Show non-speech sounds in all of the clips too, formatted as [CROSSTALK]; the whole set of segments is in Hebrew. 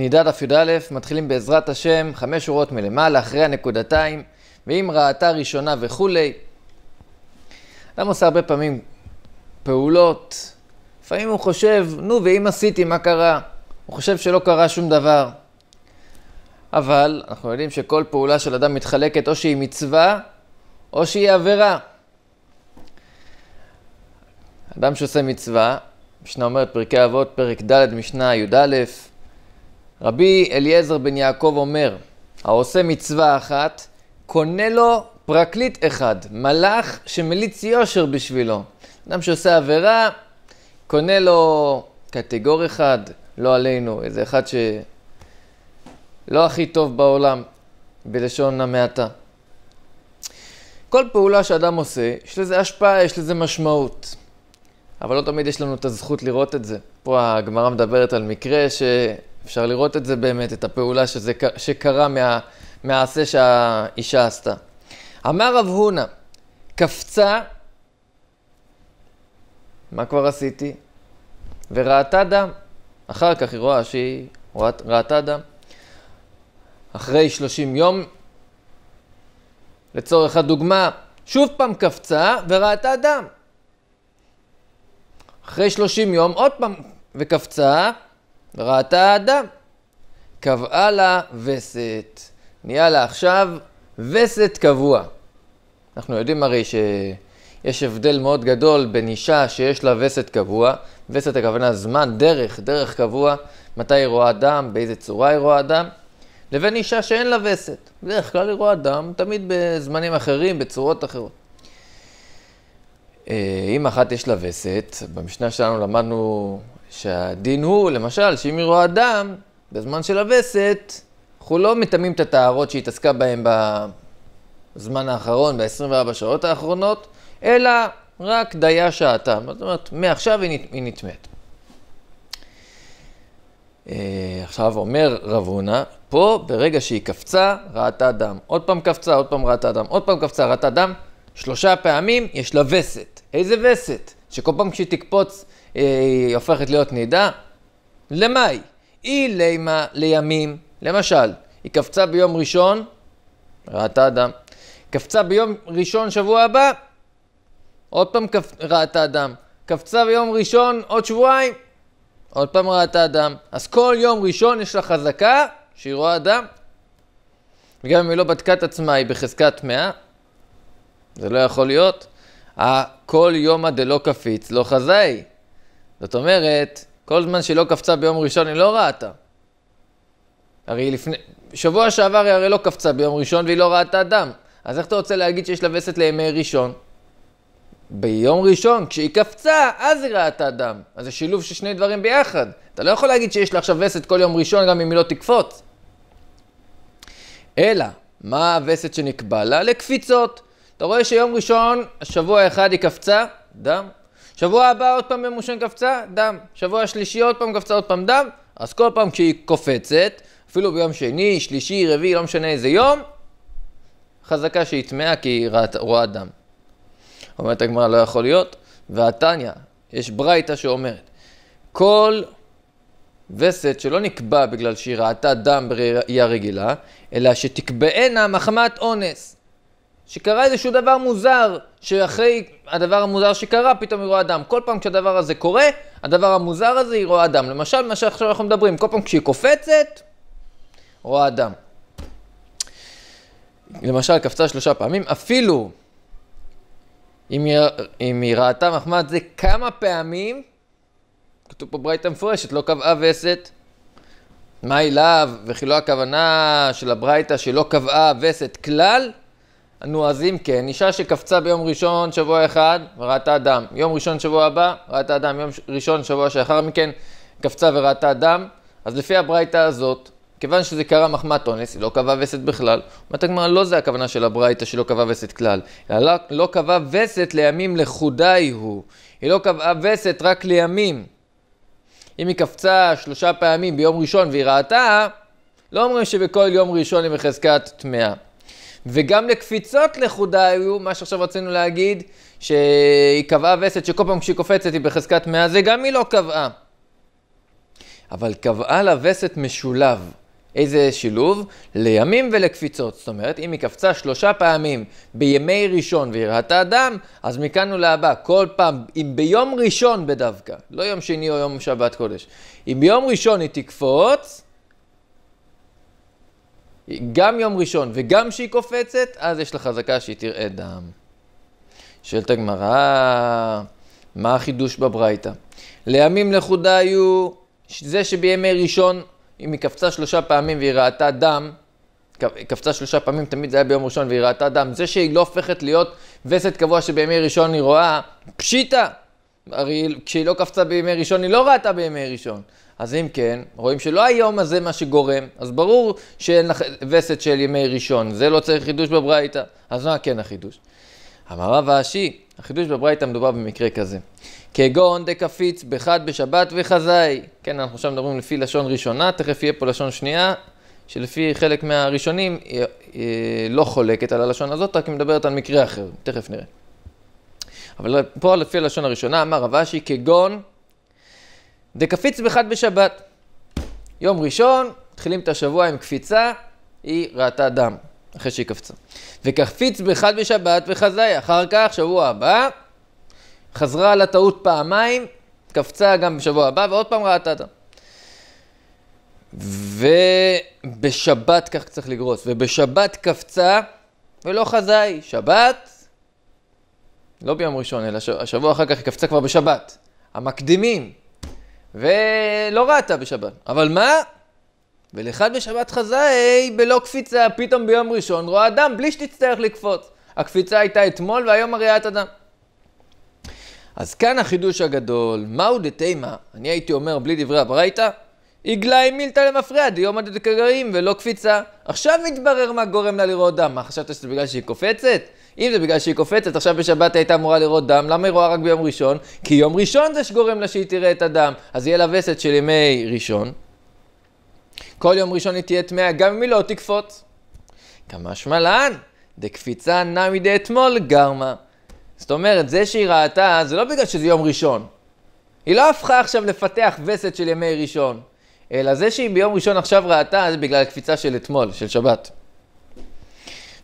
נידה דף י"א, מתחילים בעזרת השם, חמש שורות מלמעלה, אחרי הנקודתיים, ואם ראתה ראשונה וכולי. אדם עושה הרבה פעמים פעולות, לפעמים הוא חושב, נו ואם עשיתי, מה קרה? הוא חושב שלא קרה שום דבר. אבל אנחנו יודעים שכל פעולה של אדם מתחלקת או שהיא מצווה או שהיא עבירה. אדם שעושה מצווה, המשנה אומרת פרקי אבות, פרק ד', משנה י"א, רבי אליעזר בן יעקב אומר, העושה מצווה אחת, קונה לו פרקליט אחד, מלאך שמליץ יושר בשבילו. אדם שעושה עבירה, קונה לו קטגור אחד, לא עלינו, איזה אחד שלא הכי טוב בעולם, בלשון המעטה. כל פעולה שאדם עושה, יש לזה השפעה, יש לזה משמעות. אבל לא תמיד יש לנו את הזכות לראות את זה. פה הגמרא מדברת על מקרה ש... אפשר לראות את זה באמת, את הפעולה שזה, שקרה מה, מהעשה שהאישה עשתה. אמר רב הונא, קפצה, מה כבר עשיתי? וראתה דם. אחר כך היא רואה שהיא ראת, ראתה דם. אחרי 30 יום, לצורך הדוגמה, שוב פעם קפצה וראתה דם. אחרי 30 יום, עוד פעם, וקפצה ראתה אדם, קבעה לה וסת. נהיה לה עכשיו וסת קבוע. אנחנו יודעים הרי שיש הבדל מאוד גדול בין אישה שיש לה וסת קבוע, וסת הכוונה זמן, דרך, דרך קבוע, מתי היא רואה דם, באיזה צורה היא רואה דם, לבין אישה שאין לה וסת. בדרך כלל היא רואה דם, תמיד בזמנים אחרים, בצורות אחרות. אה, אם אחת יש לה וסת, במשנה שלנו למדנו שהדין הוא, למשל, שאם היא רואה אדם, בזמן של הווסת, אנחנו לא מטמאים את הטהרות שהיא התעסקה בהן בזמן האחרון, ב-24 שעות האחרונות, אלא רק דיה שעתה. זאת אומרת, מעכשיו היא נטמאת. אה, עכשיו אומר רב הונא, פה ברגע שהיא קפצה, ראתה דם. עוד פעם קפצה, עוד פעם ראתה דם, עוד פעם קפצה, ראתה דם. שלושה פעמים יש לה וסת. איזה וסת? שכל פעם כשהיא תקפוץ היא הופכת להיות נידה? למאי. היא לימה לימים, למשל, היא קפצה ביום ראשון, ראתה אדם, קפצה ביום ראשון שבוע הבא, עוד פעם קפ... ראתה אדם, קפצה ביום ראשון עוד שבועיים, עוד פעם ראתה אדם. אז כל יום ראשון יש לה חזקה שהיא רואה אדם. וגם אם היא לא בדקה את עצמה, היא בחזקת מאה, זה לא יכול להיות. כל יומא דלא קפיץ, לא חזאי. זאת אומרת, כל זמן שהיא לא קפצה ביום ראשון, היא לא ראתה. הרי לפני... שבוע שעבר היא הרי לא קפצה ביום ראשון והיא לא ראתה דם. אז איך אתה רוצה להגיד שיש לה וסת לימי ראשון? ביום ראשון, כשהיא קפצה, אז היא ראתה דם. אז זה שילוב של שני דברים ביחד. אתה לא יכול להגיד שיש לה עכשיו וסת כל יום ראשון, גם אם היא לא תקפוץ. אלא, מה הווסת שנקבע לה? לקפיצות. אתה רואה שיום ראשון, שבוע אחד היא קפצה, דם. שבוע הבא עוד פעם ממושן קפצה, דם. שבוע שלישי עוד פעם קפצה, עוד פעם דם. אז כל פעם כשהיא קופצת, אפילו ביום שני, שלישי, רביעי, לא משנה איזה יום, חזקה שהיא טמאה כי היא רואה דם. אומרת הגמרא, לא יכול להיות. והתניא, יש ברייתא שאומרת, כל וסת שלא נקבע בגלל שהיא ראתה דם בראייה רגילה, אלא שתקבענה מחמת אונס. שקרה איזשהו דבר מוזר, שאחרי הדבר המוזר שקרה, פתאום היא רואה אדם. כל פעם כשהדבר הזה קורה, הדבר המוזר הזה היא רואה אדם. למשל, מה שעכשיו אנחנו מדברים, כל פעם כשהיא קופצת, רואה אדם. למשל, קפצה שלושה פעמים, אפילו אם היא, אם היא ראתה מחמד זה כמה פעמים, כתוב פה ברייתא מפורשת, לא קבעה וסת. מה היא לאו וכי לא הכוונה של הברייתא שלא קבעה וסת כלל? נו, אז אם כן, אישה שקפצה ביום ראשון שבוע אחד וראתה דם, יום ראשון שבוע הבא ראתה דם, יום ראשון שבוע שאחר מכן קפצה וראתה דם, אז לפי הברייתא הזאת, כיוון שזה קרה מחמת אונס, היא לא קבעה וסת בכלל. אומרת הגמרא, לא זה הכוונה של הברייתא שלא קבעה וסת כלל, אלא לא, לא קבעה וסת לימים לחודאי הוא. היא לא קבעה וסת רק לימים. אם היא קפצה שלושה פעמים ביום ראשון והיא ראתה, לא אומרים שבכל יום ראשון היא בחזקת טמאה. וגם לקפיצות לחודה היו, מה שעכשיו רצינו להגיד, שהיא קבעה וסת שכל פעם כשהיא קופצת היא בחזקת 100, זה גם היא לא קבעה. אבל קבעה לה וסת משולב. איזה שילוב? לימים ולקפיצות. זאת אומרת, אם היא קפצה שלושה פעמים בימי ראשון והיא ראתה דם, אז מכאן ולהבא, כל פעם, אם ביום ראשון בדווקא, לא יום שני או יום שבת קודש, אם ביום ראשון היא תקפוץ, גם יום ראשון וגם שהיא קופצת, אז יש לה חזקה שהיא תראה דם. שואלת הגמרא, מה החידוש בברייתא? לימים לכודה היו, זה שבימי ראשון, אם היא קפצה שלושה פעמים והיא ראתה דם, קפצה שלושה פעמים, תמיד זה היה ביום ראשון והיא ראתה דם, זה שהיא לא הופכת להיות וסת קבוע שבימי ראשון היא רואה, פשיטה! הרי כשהיא לא קפצה בימי ראשון, היא לא ראתה בימי ראשון. אז אם כן, רואים שלא היום הזה מה שגורם, אז ברור שאין לך וסת של ימי ראשון, זה לא צריך חידוש בברייתא, אז מה כן החידוש? אמר רב האשי, החידוש בברייתא מדובר במקרה כזה. כגון דקפיץ בחד בשבת וחזאי. כן, אנחנו עכשיו מדברים לפי לשון ראשונה, תכף יהיה פה לשון שנייה, שלפי חלק מהראשונים היא, אה, אה, היא לא חולקת על הלשון הזאת, רק היא מדברת על מקרה אחר, תכף נראה. אבל פה לפי הלשון הראשונה אמר רב אשי כגון דקפיץ בחד בשבת. יום ראשון, מתחילים את השבוע עם קפיצה, היא ראתה דם, אחרי שהיא קפצה. וקפיץ בחד בשבת וחזאי. אחר כך, שבוע הבא, חזרה על הטעות פעמיים, קפצה גם בשבוע הבא, ועוד פעם ראתה דם. ובשבת, כך צריך לגרוס, ובשבת קפצה ולא חזאי. שבת, לא ביום ראשון, אלא השבוע אחר כך היא קפצה כבר בשבת. המקדימים, ולא ראתה בשבת. אבל מה? ולאחד בשבת חזאי, בלא קפיצה, פתאום ביום ראשון רואה אדם בלי שתצטרך לקפוץ. הקפיצה הייתה אתמול והיום הראיית אדם. אז כאן החידוש הגדול, מהו דתימה? אני הייתי אומר בלי דברי הברייתא, עגלה מילתא למפרע דיומא דקגרים ולא קפיצה. עכשיו מתברר מה גורם לה לראות דם. מה חשבת שזה בגלל שהיא קופצת? אם זה בגלל שהיא קופצת, עכשיו בשבת הייתה אמורה לראות דם, למה היא רואה רק ביום ראשון? כי יום ראשון זה שגורם לה שהיא תראה את הדם. אז יהיה לה וסת של ימי ראשון. כל יום ראשון היא תהיה טמאה, גם אם היא לא תקפוץ. כמה שמלן, דקפיצה נע מדי אתמול גרמה. זאת אומרת, זה שהיא ראתה, זה לא בגלל שזה יום ראשון. היא לא הפכה עכשיו לפתח וסת של ימי ראשון, אלא זה שהיא ביום ראשון עכשיו ראתה, זה בגלל הקפיצה של אתמול, של שבת.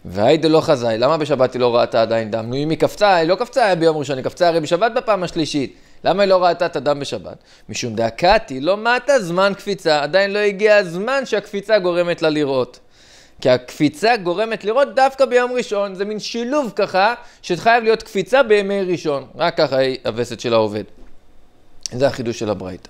והיידה לא חזאי, למה בשבת היא לא ראתה עדיין דם? נו, אם היא קפצה, היא לא קפצה ביום ראשון, היא קפצה הרי בשבת בפעם השלישית. למה היא לא ראתה את הדם בשבת? משום דקתי, לא מתה זמן קפיצה, עדיין לא הגיע הזמן שהקפיצה גורמת לה לראות. כי הקפיצה גורמת לראות דווקא ביום ראשון, זה מין שילוב ככה, שחייב להיות קפיצה בימי ראשון. רק ככה היא הווסת שלה עובד. זה החידוש של הברייתא.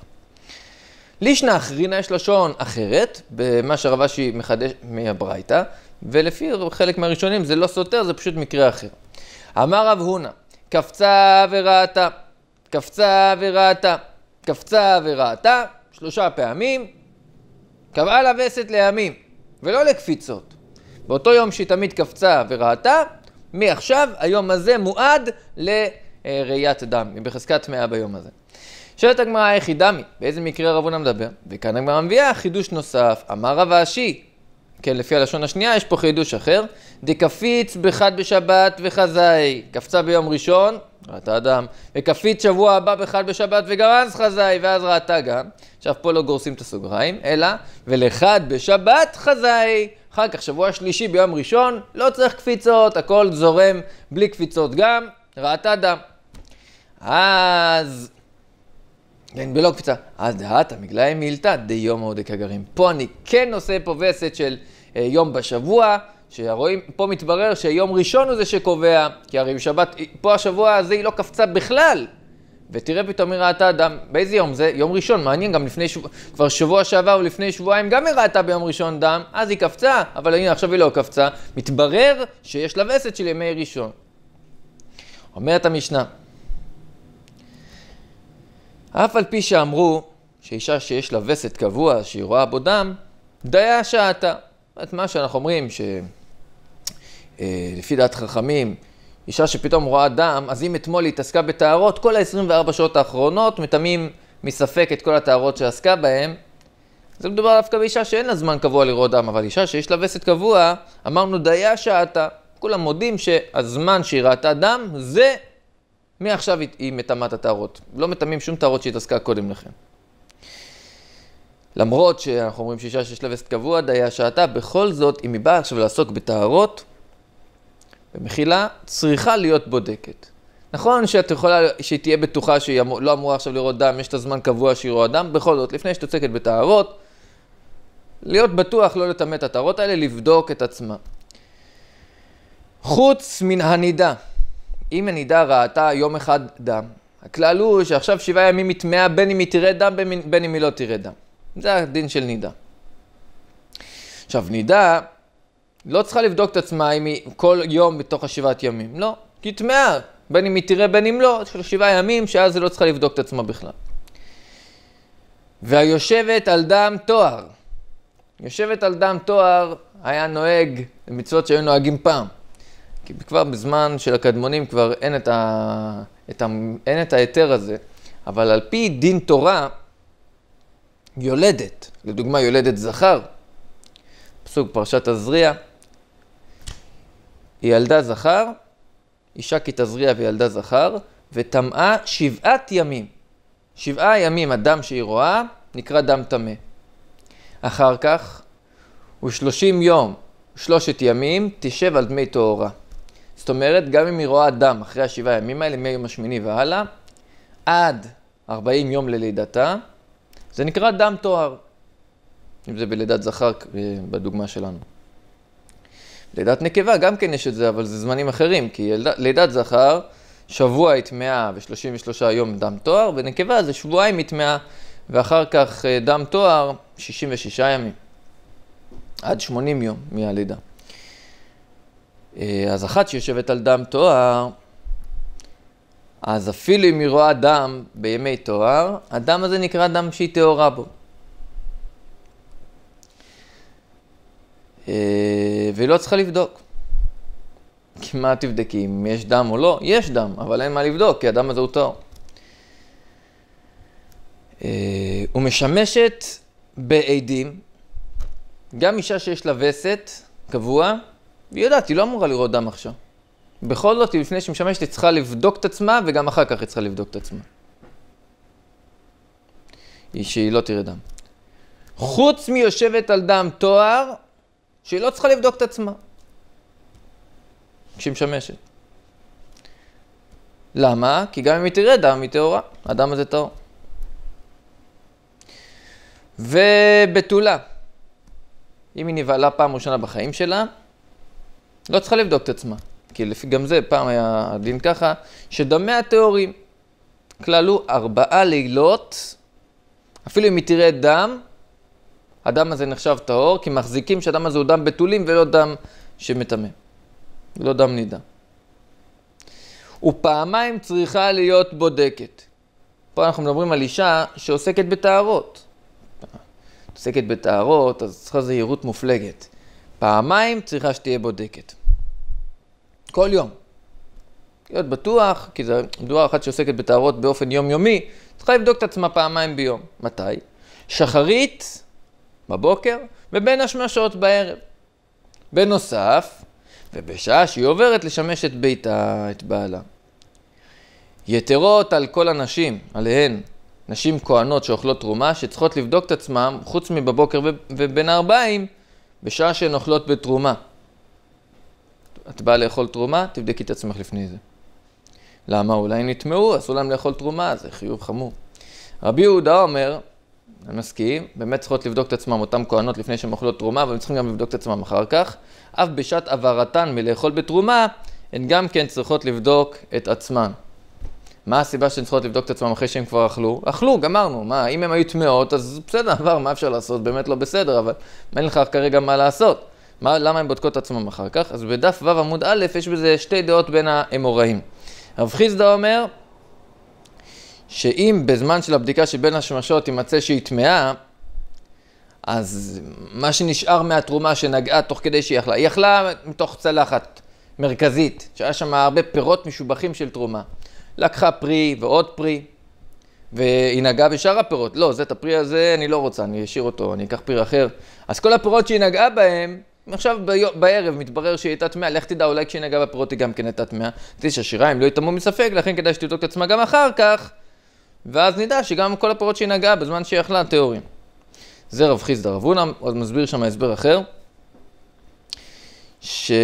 לישנא אחרינא יש לשון אחרת, במה שרבשי מחדש מהברייתא. ולפי חלק מהראשונים זה לא סותר, זה פשוט מקרה אחר. אמר רב הונא, קפצה וראתה, קפצה וראתה, קפצה וראתה, שלושה פעמים, קבעה לה וסת לימים, ולא לקפיצות. באותו יום שהיא תמיד קפצה וראתה, מעכשיו היום הזה מועד לראיית דם, היא בחזקת טמאה ביום הזה. שואלת הגמרא היחידה, באיזה מקרה רב הונא מדבר? וכאן הגמרא מביאה חידוש נוסף, אמר רב אשי, כן, לפי הלשון השנייה, יש פה חידוש אחר. דקפיץ בחד בשבת וחזאי, קפצה ביום ראשון, ראתה אדם, וקפיץ שבוע הבא בחד בשבת וגם אז חזאי, ואז ראתה גם. עכשיו, פה לא גורסים את הסוגריים, אלא, ולחד בשבת חזאי. אחר כך, שבוע שלישי ביום ראשון, לא צריך קפיצות, הכל זורם בלי קפיצות גם, ראתה אדם. אז כן, בלא קפיצה. אז דעת המגלה היא מילתא דיומו דקגרים. פה אני כן עושה פה וסת של אה, יום בשבוע, שרואים, פה מתברר שיום ראשון הוא זה שקובע, כי הרי בשבת, אה, פה השבוע הזה היא לא קפצה בכלל. ותראה פתאום היא ראתה אדם, באיזה יום זה? יום ראשון, מעניין, גם לפני, שבוע, כבר שבוע שעבר ולפני שבועיים גם היא ראתה ביום ראשון דם, אז היא קפצה, אבל הנה עכשיו היא לא קפצה, מתברר שיש לה וסת של ימי ראשון. אומרת המשנה, אף על פי שאמרו שאישה שיש לה וסת קבוע, שהיא רואה בו דם, דיה שעתה. אומרת, מה שאנחנו אומרים, שלפי אה, דעת חכמים, אישה שפתאום רואה דם, אז אם אתמול היא התעסקה בטהרות, כל ה-24 שעות האחרונות מטמאים מספק את כל הטהרות שעסקה בהן. זה מדובר דווקא באישה שאין לה זמן קבוע לראות דם, אבל אישה שיש לה וסת קבוע, אמרנו דיה שעתה. כולם מודים שהזמן שהיא ראתה דם, זה מעכשיו היא מטמאת הטהרות. לא מטמאים שום טהרות שהיא התעסקה קודם לכן. למרות שאנחנו אומרים שאישה שיש לה וסט קבוע, דייה שעתה, בכל זאת, אם היא באה עכשיו לעסוק בטהרות, במחילה, צריכה להיות בודקת. נכון שאת יכולה, שהיא תהיה בטוחה שהיא לא אמורה עכשיו לראות דם, יש את הזמן קבוע שהיא רואה דם, בכל זאת, לפני שאת עוסקת בטהרות, להיות בטוח לא לטמא את הטהרות האלה, לבדוק את עצמה. חוץ מן הנידה, אם הנידה ראתה יום אחד דם, הכלל הוא שעכשיו שבעה ימים היא טמאה בין אם היא תראה דם בין אם היא לא תראה דם. זה הדין של נידה. עכשיו, נידה לא צריכה לבדוק את עצמה אם היא כל יום בתוך השבעת ימים. לא, כי היא טמאה, בין אם היא תראה בין אם לא, של שבעה ימים, שאז היא לא צריכה לבדוק את עצמה בכלל. והיושבת על דם תואר. יושבת על דם תואר היה נוהג במצוות שהיו נוהגים פעם. כי כבר בזמן של הקדמונים כבר אין את, ה... את, ה... אין את ההיתר הזה, אבל על פי דין תורה, יולדת, לדוגמה יולדת זכר, פסוק פרשת תזריע, היא ילדה זכר, אישה כי תזריע וילדה זכר, וטמאה שבעת ימים. שבעה ימים הדם שהיא רואה נקרא דם טמא. אחר כך, שלושים יום, שלושת ימים, תשב על דמי טהורה. זאת אומרת, גם אם היא רואה דם אחרי השבעה ימים האלה, מהיום השמיני והלאה, עד ארבעים יום ללידתה, זה נקרא דם טוהר, אם זה בלידת זכר, אה, בדוגמה שלנו. לידת נקבה גם כן יש את זה, אבל זה זמנים אחרים, כי לידת זכר, שבוע היא טמאה ו-33 יום דם טוהר, ונקבה זה שבועיים היא טמאה, ואחר כך אה, דם טוהר, 66 ימים, עד 80 יום מהלידה. אה, אז אחת שיושבת על דם טוהר, אז אפילו אם היא רואה דם בימי תואר, הדם הזה נקרא דם שהיא טהורה בו. אה, והיא לא צריכה לבדוק. כי מה תבדקי, אם יש דם או לא? יש דם, אבל אין מה לבדוק, כי הדם הזה הוא טהור. אה, ומשמשת בעדים, גם אישה שיש לה וסת קבוע, היא יודעת, היא לא אמורה לראות דם עכשיו. בכל זאת, לפני שהיא משמשת, היא צריכה לבדוק את עצמה, וגם אחר כך היא צריכה לבדוק את עצמה. היא שהיא לא תראה דם. חוץ מיושבת על דם תואר, שהיא לא צריכה לבדוק את עצמה. כשהיא משמשת. למה? כי גם אם היא תראה דם, היא טהורה. הדם הזה טהור. ובתולה, אם היא נבהלה פעם ראשונה בחיים שלה, לא צריכה לבדוק את עצמה. כי לפי גם זה, פעם היה הדין ככה, שדמי הטהורים כללו ארבעה לילות, אפילו אם היא תראה דם, הדם הזה נחשב טהור, כי מחזיקים שהדם הזה הוא דם בתולים ולא דם שמטמא, לא דם נידה. ופעמיים צריכה להיות בודקת. פה אנחנו מדברים על אישה שעוסקת בטהרות. עוסקת בטהרות, אז צריכה זהירות מופלגת. פעמיים צריכה שתהיה בודקת. כל יום. להיות בטוח, כי זו מדורה אחת שעוסקת בטהרות באופן יומיומי, צריכה לבדוק את עצמה פעמיים ביום. מתי? שחרית בבוקר ובין השמשות בערב. בנוסף, ובשעה שהיא עוברת לשמש את ביתה, את בעלה. יתרות על כל הנשים, עליהן, נשים כהנות שאוכלות תרומה, שצריכות לבדוק את עצמם, חוץ מבבוקר ובין הארבעים, בשעה שהן אוכלות בתרומה. את באה לאכול תרומה, תבדקי את עצמך לפני זה. למה? אולי נטמעו, אסור להם לאכול תרומה, זה חיוב חמור. רבי יהודה אומר, אני מסכים, באמת צריכות לבדוק את עצמם, אותן כהנות לפני שהן אוכלות תרומה, אבל הן צריכות גם לבדוק את עצמם אחר כך. אף בשעת עברתן מלאכול בתרומה, הן גם כן צריכות לבדוק את עצמן. מה הסיבה שהן צריכות לבדוק את עצמן אחרי שהן כבר אכלו? אכלו, גמרנו. מה, אם הן היו טמאות, אז בסדר, עבר, מה אפשר לעשות? באמת לא בסדר, אבל אין לך כרגע מה לעשות. מה, למה הן בודקות את עצמן אחר כך? אז בדף ו' עמוד א' יש בזה שתי דעות בין האמוראים. רב חיסדא אומר שאם בזמן של הבדיקה שבין השמשות יימצא שהיא טמאה, אז מה שנשאר מהתרומה שנגעה תוך כדי שהיא אכלה, היא אכלה מתוך צלחת מרכזית, שהיה שם הרבה פירות משובחים של תרומה. לקחה פרי ועוד פרי, והיא נגעה בשאר הפירות. לא, זה את הפרי הזה אני לא רוצה, אני אשאיר אותו, אני אקח פרי אחר. אז כל הפירות שהיא נגעה בהם, עכשיו ב- בערב מתברר שהיא הייתה טמאה, לך תדע, אולי כשהיא נגעה בפירות היא גם כן הייתה טמאה. תשע שיריים, לא יטמאו מספק, לכן כדאי שתבדוק את עצמה גם אחר כך, ואז נדע שגם כל הפירות שהיא נגעה בזמן שהיא אכלה, טהורים. זה רב חיסדא רב אונם, עוד מסביר שם הסבר אחר, שהוא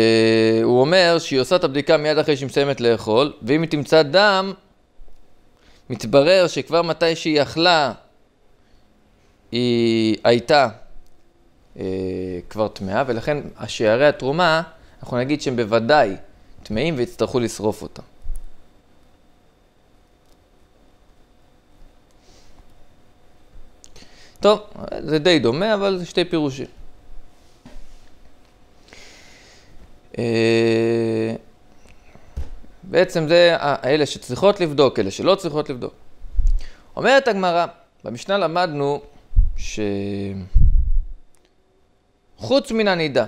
אומר שהיא עושה את הבדיקה מיד אחרי שהיא מסיימת לאכול, ואם היא תמצא דם, מתברר שכבר מתי שהיא אכלה, היא הייתה אה, כבר טמאה, ולכן השערי התרומה, אנחנו נגיד שהם בוודאי טמאים ויצטרכו לשרוף אותה. טוב, זה די דומה, אבל זה שתי פירושים. אה, בעצם זה אלה שצריכות לבדוק, אלה שלא צריכות לבדוק. אומרת הגמרא, במשנה למדנו ש... חוץ מן הנידה.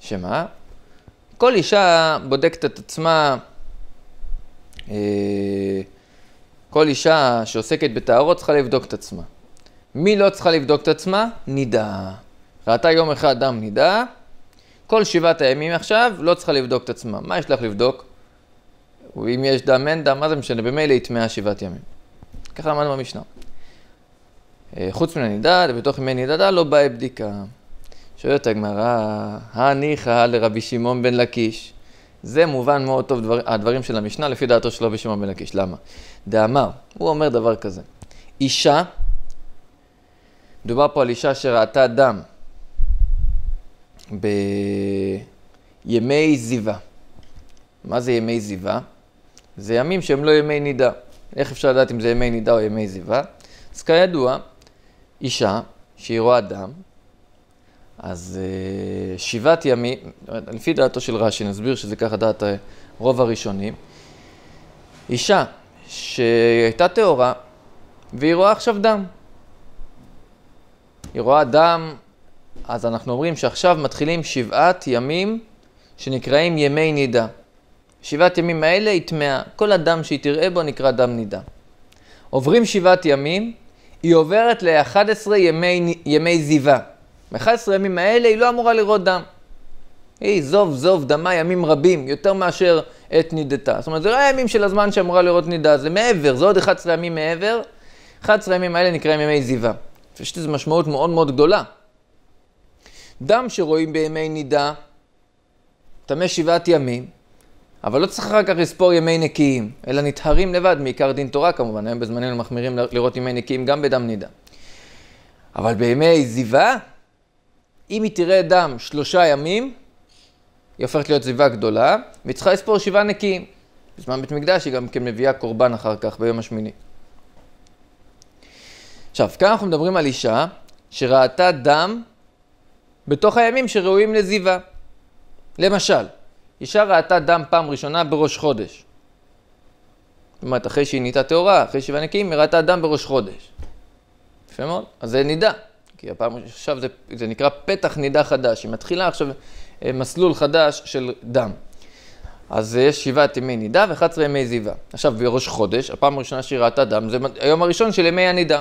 שמה? כל אישה בודקת את עצמה, אה, כל אישה שעוסקת בטהרות צריכה לבדוק את עצמה. מי לא צריכה לבדוק את עצמה? נידה. ראתה יום אחד דם נידה, כל שבעת הימים עכשיו לא צריכה לבדוק את עצמה. מה יש לך לבדוק? אם יש דם, אין דם, מה זה משנה? במילא היא טמאה שבעת ימים. ככה למדנו במשנה. אה, חוץ מן הנידה, ובתוך ימי נידה, לא באה בדיקה. שואלת הגמרא, הניחא לרבי שמעון בן לקיש. זה מובן מאוד טוב דבר, הדברים של המשנה לפי דעתו של רבי שמעון בן לקיש. למה? דאמר, הוא אומר דבר כזה. אישה, מדובר פה על אישה שראתה דם בימי זיווה. מה זה ימי זיווה? זה ימים שהם לא ימי נידה. איך אפשר לדעת אם זה ימי נידה או ימי זיווה? אז כידוע, אישה שהיא רואה דם, אז אה, שבעת ימים, לפי דעתו של רש"י, נסביר שזה ככה דעת אה, רוב הראשונים, אישה שהייתה טהורה והיא רואה עכשיו דם. היא רואה דם, אז אנחנו אומרים שעכשיו מתחילים שבעת ימים שנקראים ימי נידה. שבעת ימים האלה היא טמאה, כל הדם שהיא תראה בו נקרא דם נידה. עוברים שבעת ימים, היא עוברת ל-11 ימי, ימי זיווה. ב-11 הימים האלה היא לא אמורה לראות דם. היא זוב זוב דמה ימים רבים, יותר מאשר את נידתה. זאת אומרת, זה לא הימים של הזמן שאמורה לראות נידה, זה מעבר, זה עוד 11 ימים מעבר. 11 הימים האלה נקראים ימי זיווה. יש לזה משמעות מאוד מאוד גדולה. דם שרואים בימי נידה, טמא שבעת ימים, אבל לא צריך אחר כך לספור ימי נקיים, אלא נטהרים לבד, מעיקר דין תורה כמובן, היום בזמננו מחמירים לראות ימי נקיים גם בדם נידה. אבל בימי זיווה, אם היא תראה דם שלושה ימים, היא הופכת להיות זיבה גדולה, והיא צריכה לספור שבעה נקיים. בזמן בית מקדש היא גם כן מביאה קורבן אחר כך ביום השמיני. עכשיו, כאן אנחנו מדברים על אישה שראתה דם בתוך הימים שראויים לזיווה. למשל, אישה ראתה דם פעם ראשונה בראש חודש. זאת אומרת, אחרי שהיא נהייתה טהורה, אחרי שבעה נקיים, היא ראתה דם בראש חודש. יפה מאוד, אז זה נידה. כי הפעם, עכשיו זה, זה נקרא פתח נידה חדש, היא מתחילה עכשיו אה, מסלול חדש של דם. אז יש שבעת ימי נידה ו-11 ימי זיבה. עכשיו, בראש חודש, הפעם הראשונה שהיא ראתה דם, זה היום הראשון של ימי הנידה.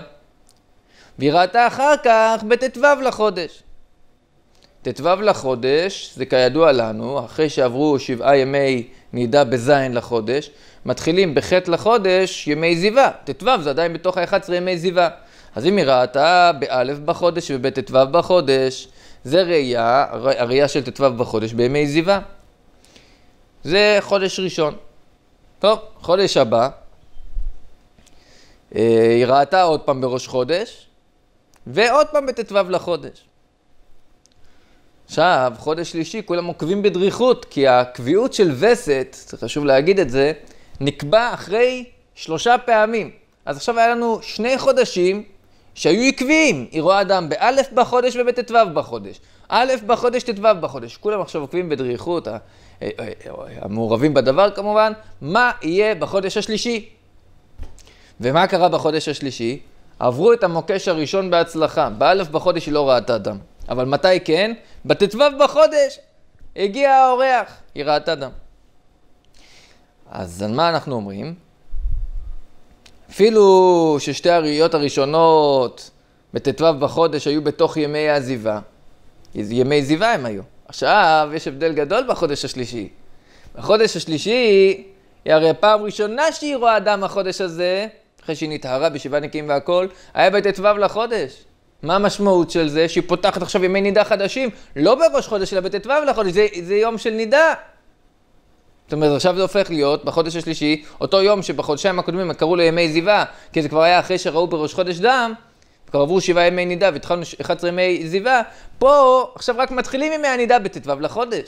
והיא ראתה אחר כך בט"ו לחודש. ט"ו לחודש, זה כידוע לנו, אחרי שעברו שבעה ימי נידה בזין לחודש, מתחילים בחטא לחודש ימי זיווה. ט"ו זה עדיין בתוך ה-11 ימי זיווה. אז אם היא ראתה באלף בחודש ובט"ו בחודש, זה ראייה, הראייה של ט"ו בחודש בימי זיווה. זה חודש ראשון. טוב, חודש הבא, אה, היא ראתה עוד פעם בראש חודש, ועוד פעם בט"ו לחודש. עכשיו, חודש שלישי, כולם עוקבים בדריכות, כי הקביעות של וסת, זה חשוב להגיד את זה, נקבע אחרי שלושה פעמים. אז עכשיו היה לנו שני חודשים שהיו עקביים, היא רואה אדם באלף בחודש ובט"ו בחודש. א' בחודש, ט"ו בחודש. כולם עכשיו עוקבים בדריכות, אה, אה, אה, המעורבים בדבר כמובן, מה יהיה בחודש השלישי. ומה קרה בחודש השלישי? עברו את המוקש הראשון בהצלחה. באלף בחודש היא לא ראתה דם. אבל מתי כן? בט"ו בחודש הגיע האורח, היא ראתה דם. אז על מה אנחנו אומרים? אפילו ששתי הראיות הראשונות בט"ו בחודש היו בתוך ימי העזיבה, ימי זיווה הם היו. עכשיו, יש הבדל גדול בחודש השלישי. בחודש השלישי, היא הרי פעם ראשונה שהיא רואה אדם החודש הזה, אחרי שהיא נטהרה בשבעה נקיים והכל, היה בט"ו לחודש. מה המשמעות של זה? שהיא פותחת עכשיו ימי נידה חדשים, לא בראש חודש, אלא בט"ו לחודש, זה, זה יום של נידה. זאת אומרת, עכשיו זה הופך להיות, בחודש השלישי, אותו יום שבחודשיים הקודמים קראו לו ימי עזיבה, כי זה כבר היה אחרי שראו בראש חודש דם, כבר עברו שבעה ימי נידה והתחלנו 11 ימי זיווה, פה עכשיו רק מתחילים ימי הנידה בט"ו לחודש.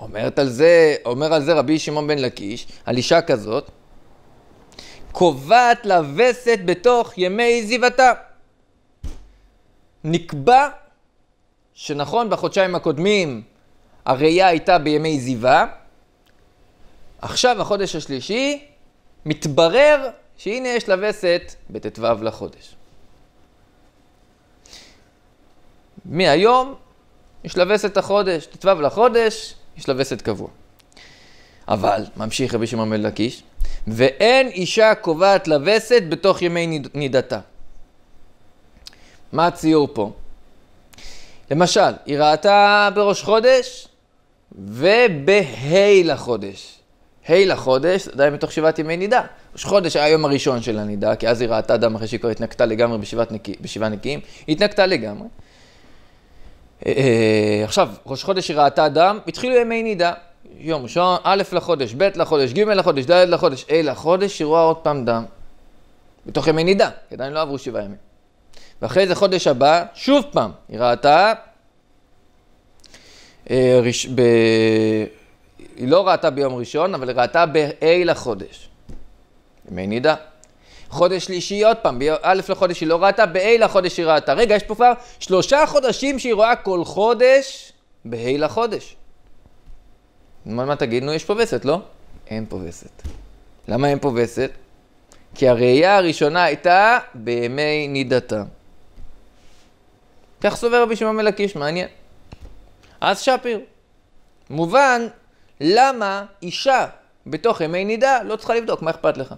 אומרת על זה, אומר על זה רבי שמעון בן לקיש, על אישה כזאת, קובעת לה וסת בתוך ימי זיוותה. נקבע שנכון בחודשיים הקודמים הראייה הייתה בימי זיווה, עכשיו החודש השלישי, מתברר שהנה יש לה וסת בט"ו לחודש. מהיום יש לה וסת החודש, ט"ו לחודש, יש לה וסת קבוע. אבל, ממשיך רבי שמעון מלקיש, ואין אישה קובעת לווסת בתוך ימי נידתה. מה הציור פה? למשל, היא ראתה בראש חודש ובה' לחודש. ה' לחודש, זה היה מתוך שבעת ימי נידה. ראש חודש היה היום הראשון של הנידה, כי אז היא ראתה דם אחרי שהיא כבר התנקתה לגמרי בשבעת נקי, בשבעה נקיים, היא התנקתה לגמרי. אה, אה, עכשיו, ראש חודש היא ראתה דם, התחילו ימי נידה. יום ראשון, א' לחודש, ב' לחודש, ג' לחודש, ד' לחודש, ה' לחודש, היא רואה עוד פעם דם. בתוך ימי נידה, כי עדיין לא עברו שבעה ימים. ואחרי זה חודש הבא, שוב פעם, היא ראתה... אה, רש... ב... היא לא ראתה ביום ראשון, אבל היא ראתה ב-A לחודש. ימי נידה. חודש שלישי, עוד פעם, ב-א' לחודש היא לא ראתה, ב-A לחודש היא ראתה. רגע, יש פה כבר שלושה חודשים שהיא רואה כל חודש ב-A לחודש. מה, מה תגיד? נו, יש פה וסת, לא? אין פה וסת. למה אין פה וסת? כי הראייה הראשונה הייתה בימי נידתה. כך סובר רבי שמעון מלקיש, מעניין. אז שפיר. מובן למה אישה בתוך ימי נידה לא צריכה לבדוק, מה אכפת לך?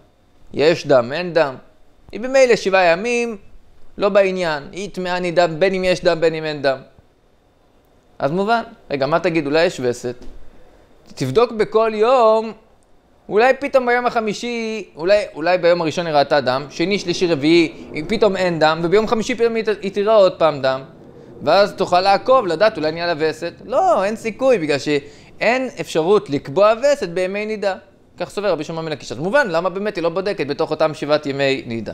יש דם, אין דם. היא במילא שבעה ימים, לא בעניין. היא טמאה נידה בין אם יש דם, בין אם אין דם. אז מובן. רגע, מה תגיד, אולי יש וסת? תבדוק בכל יום, אולי פתאום ביום החמישי, אולי, אולי ביום הראשון היא ראתה דם, שני, שלישי, רביעי, פתאום אין דם, וביום חמישי פתאום היא, תראה עוד פעם דם. ואז תוכל לעקוב, לדעת, אולי נהיה לה וסת. לא, אין סיכוי, בגלל שהיא אין אפשרות לקבוע וסת בימי נידה. כך סובר רבי שמעון בן אז מובן, למה באמת היא לא בודקת בתוך אותם שבעת ימי נידה?